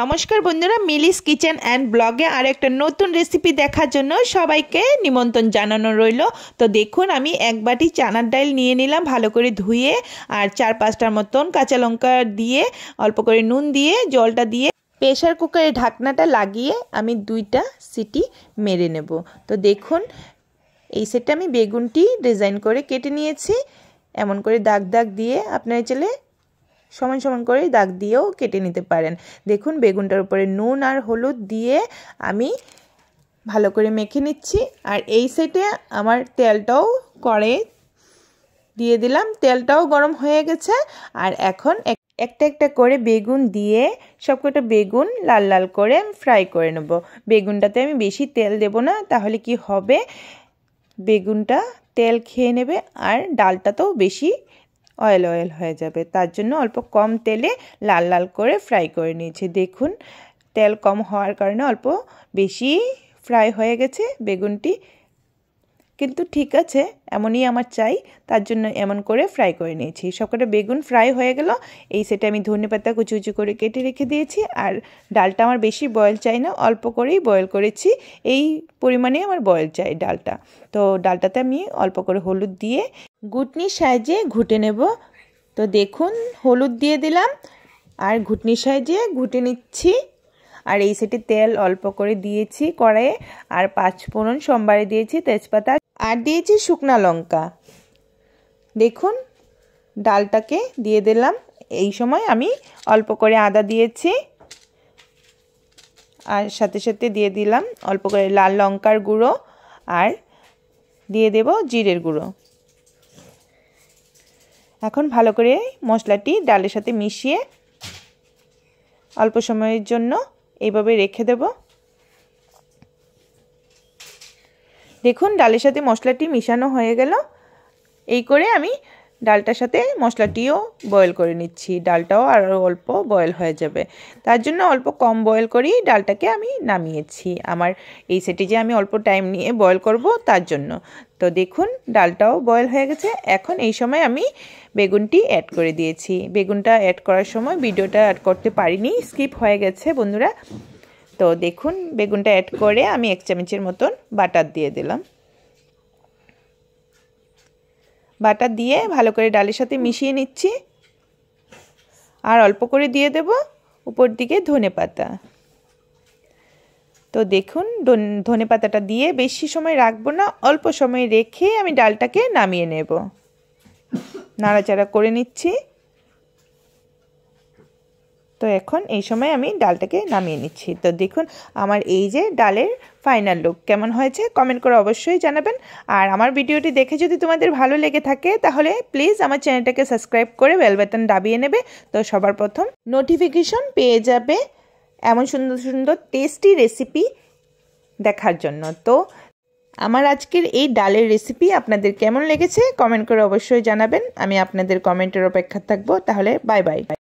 নমস্কার বন্ধুরা মিলিস kitchen and ব্লগে আর একটা নতুন রেসিপি দেখার জন্য সবাইকে নিমন্ত্রণ জানানো রইল তো দেখুন আমি এক বাটি চানার ডাল নিয়ে নিলাম ভালো করে ধুয়ে আর চার পাঁচটার মতন কাঁচা লঙ্কা দিয়ে অল্প করে নুন দিয়ে জলটা দিয়ে প্রেশার কুকারের ঢাকনাটা লাগিয়ে আমি দুইটা সিটি মেরে নেব তো দেখুন এই সেটটা আমি বেগুনটি ডিজাইন করে কেটে নিয়েছি এমন করে দাগ দাগ দিয়ে আপনারা চলে সমান সমান করে দাগ দিয়েও কেটে নিতে পারেন দেখুন বেগুনটার উপরে নুন আর হলুদ দিয়ে আমি ভালো করে মেখে নিচ্ছি আর এই সেটে আমার তেলটাও করে দিয়ে দিলাম তেলটাও গরম হয়ে গেছে আর এখন একটা একটা করে বেগুন দিয়ে সবকটা বেগুন লাল লাল করে ফ্রাই করে নেব বেগুনটাতে আমি বেশি তেল দেব না তাহলে কি হবে বেগুনটা তেল খেয়ে নেবে আর ডালটা তো বেশি অয়েল অয়েল হয়ে যাবে তার জন্য অল্প কম তেলে লাল লাল করে ফ্রাই করে নিয়েছি দেখুন তেল কম হওয়ার কারণে অল্প বেশি ফ্রাই হয়ে গেছে বেগুনটি কিন্তু ঠিক আছে এমনই আমার চাই তার জন্য এমন করে ফ্রাই করে নিয়েছি সবকটা বেগুন ফ্রাই হয়ে গেল এই সেটা আমি ধনে পাতা কুচি কুচি করে কেটে রেখে দিয়েছি আর ডালটা আমার বেশি বয়েল চাই না অল্প করেই বয়েল করেছি এই পরিমাণে আমার বয়েল চাই ডালটা তো ডালটাতে আমি অল্প করে হলুদ দিয়ে ঘুটনির সাইজে ঘুটে নেব তো দেখুন হলুদ দিয়ে দিলাম আর ঘুটনির সাইজে ঘুটে নিচ্ছি আর এই সেটি তেল অল্প করে দিয়েছি কড়াইয়ে আর পাঁচ ফোড়ন সোমবারে দিয়েছি তেজপাতা আর দিয়েছি শুকনা লঙ্কা দেখুন ডালটাকে দিয়ে দিলাম এই সময় আমি অল্প করে আদা দিয়েছি আর সাথে সাথে দিয়ে দিলাম অল্প করে লাল লঙ্কার গুঁড়ো আর দিয়ে দেব জিরের গুঁড়ো এখন ভালো করে মশলাটি ডালের সাথে মিশিয়ে অল্প সময়ের জন্য এইভাবে রেখে দেব দেখুন ডালের সাথে মশলাটি মিশানো হয়ে গেল এই করে আমি ডালটার সাথে মশলাটিও বয়েল করে নিচ্ছি ডালটাও আরও অল্প বয়েল হয়ে যাবে তার জন্য অল্প কম বয়েল করি ডালটাকে আমি নামিয়েছি আমার এই সেটি যে আমি অল্প টাইম নিয়ে বয়েল করব তার জন্য তো দেখুন ডালটাও বয়েল হয়ে গেছে এখন এই সময় আমি বেগুনটি অ্যাড করে দিয়েছি বেগুনটা অ্যাড করার সময় ভিডিওটা অ্যাড করতে পারিনি স্কিপ হয়ে গেছে বন্ধুরা তো দেখুন বেগুনটা অ্যাড করে আমি এক চামচের মতন বাটার দিয়ে দিলাম বাটা দিয়ে ভালো করে ডালের সাথে মিশিয়ে নিচ্ছি আর অল্প করে দিয়ে দেব উপর দিকে ধনে পাতা তো দেখুন ধনে পাতাটা দিয়ে বেশি সময় রাখবো না অল্প সময় রেখে আমি ডালটাকে নামিয়ে নেব নাড়াচাড়া করে নিচ্ছি তো এখন এই সময় আমি ডালটাকে নামিয়ে নিচ্ছি তো দেখুন আমার এই যে ডালের ফাইনাল লুক কেমন হয়েছে কমেন্ট করে অবশ্যই জানাবেন আর আমার ভিডিওটি দেখে যদি তোমাদের ভালো লেগে থাকে তাহলে প্লিজ আমার চ্যানেলটাকে সাবস্ক্রাইব করে বেল বাটন দাবিয়ে নেবে তো সবার প্রথম নোটিফিকেশন পেয়ে যাবে এমন সুন্দর সুন্দর টেস্টি রেসিপি দেখার জন্য তো আমার আজকের এই ডালের রেসিপি আপনাদের কেমন লেগেছে কমেন্ট করে অবশ্যই জানাবেন আমি আপনাদের কমেন্টের অপেক্ষা থাকবো তাহলে বাই বাই